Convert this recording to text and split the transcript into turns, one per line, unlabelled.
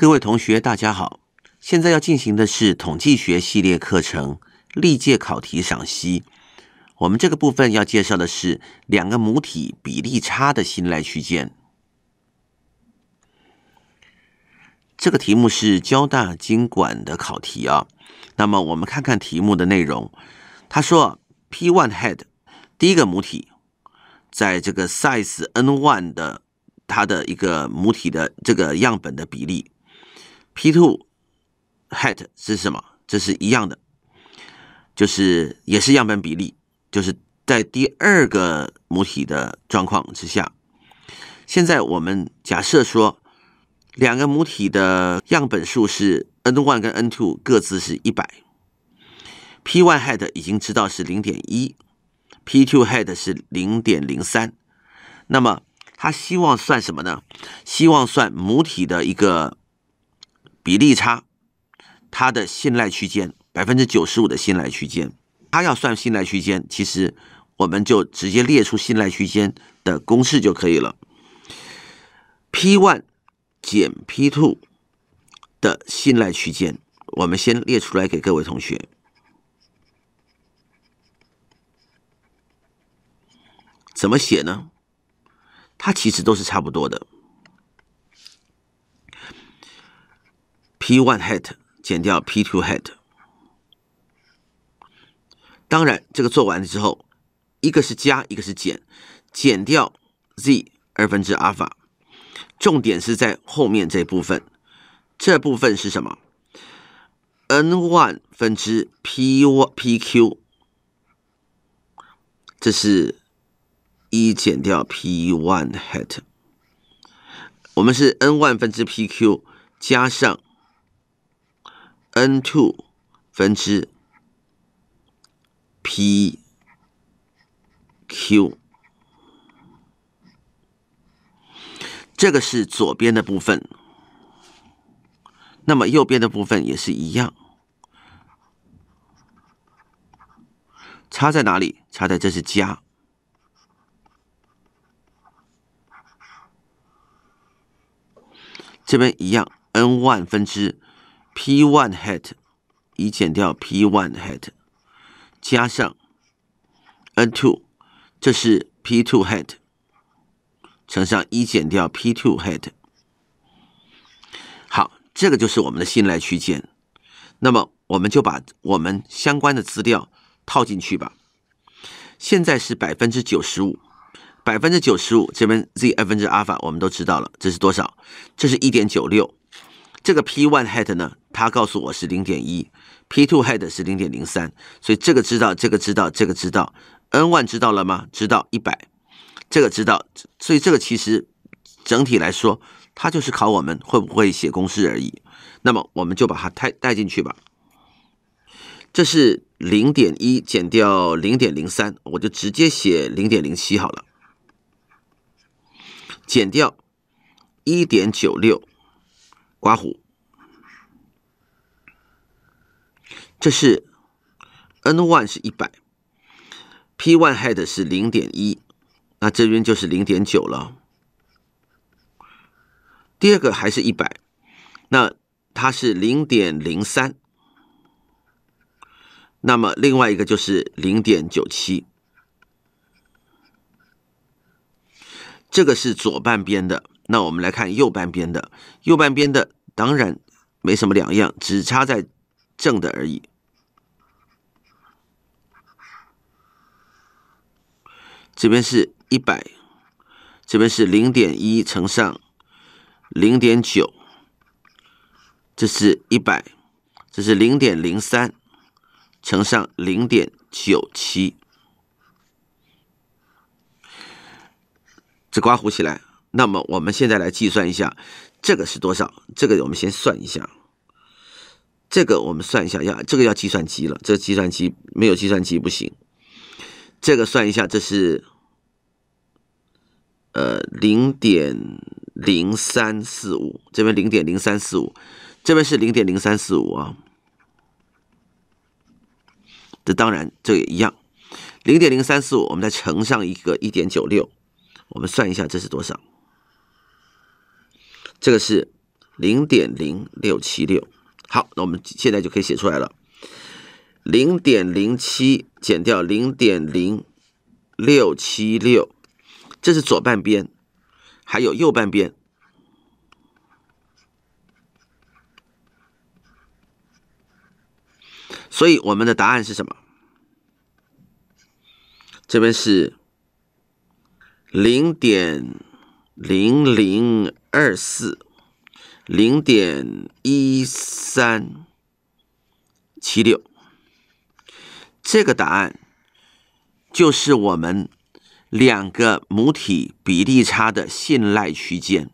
各位同学，大家好！现在要进行的是统计学系列课程历届考题赏析。我们这个部分要介绍的是两个母体比例差的信赖区间。这个题目是交大经管的考题啊。那么我们看看题目的内容。他说，P one head 第一个母体在这个 size n one 的它的一个母体的这个样本的比例。P two hat 是什么？这是一样的，就是也是样本比例，就是在第二个母体的状况之下。现在我们假设说，两个母体的样本数是 n one 跟 n two 各自是一百，P one hat 已经知道是零点一，P two hat 是零点零三，那么他希望算什么呢？希望算母体的一个。比例差，它的信赖区间百分之九十五的信赖区间，它要算信赖区间，其实我们就直接列出信赖区间的公式就可以了。p one 减 p two 的信赖区间，我们先列出来给各位同学。怎么写呢？它其实都是差不多的。P one hat 减掉 P two hat，当然这个做完了之后，一个是加，一个是减，减掉 z 二分之阿尔法。重点是在后面这部分，这部分是什么？n 万分之 P PQ，这是一减掉 P one hat。我们是 n 万分之 PQ 加上。n two 分之 p q，这个是左边的部分，那么右边的部分也是一样。差在哪里？差在这是加，这边一样 n 万分之。p one hat 已减掉 p one hat，加上 n two，这是 p two hat 乘上一减掉 p two hat。好，这个就是我们的信赖区间。那么我们就把我们相关的资料套进去吧。现在是百分之九十五，百分之九十五这边 z 二分之阿尔法我们都知道了，这是多少？这是一点九六。这个 P one hat 呢？他告诉我是零点一，P two hat 是零点零三，所以这个知道，这个知道，这个知道，N one 知道了吗？知道一百，这个知道，所以这个其实整体来说，它就是考我们会不会写公式而已。那么我们就把它带带进去吧。这是零点一减掉零点零三，我就直接写零点零七好了，减掉一点九六。刮胡，这是 n one 是一百，p one head 是零点一，那这边就是零点九了。第二个还是一百，那它是零点零三，那么另外一个就是零点九七，这个是左半边的。那我们来看右半边的，右半边的当然没什么两样，只差在正的而已。这边是一百，这边是零点一乘上零点九，这是一百，这是零点零三乘上零点九七，这刮胡起来。那么我们现在来计算一下，这个是多少？这个我们先算一下，这个我们算一下，要这个要计算机了，这计算机没有计算机不行。这个算一下，这是呃零点零三四五，这边零点零三四五，这边是零点零三四五啊。这当然，这也一样，零点零三四五，我们再乘上一个一点九六，我们算一下这是多少？这个是零点零六七六，好，那我们现在就可以写出来了，零点零七减掉零点零六七六，这是左半边，还有右半边，所以我们的答案是什么？这边是零点零零。二四零点一三七六，这个答案就是我们两个母体比例差的信赖区间。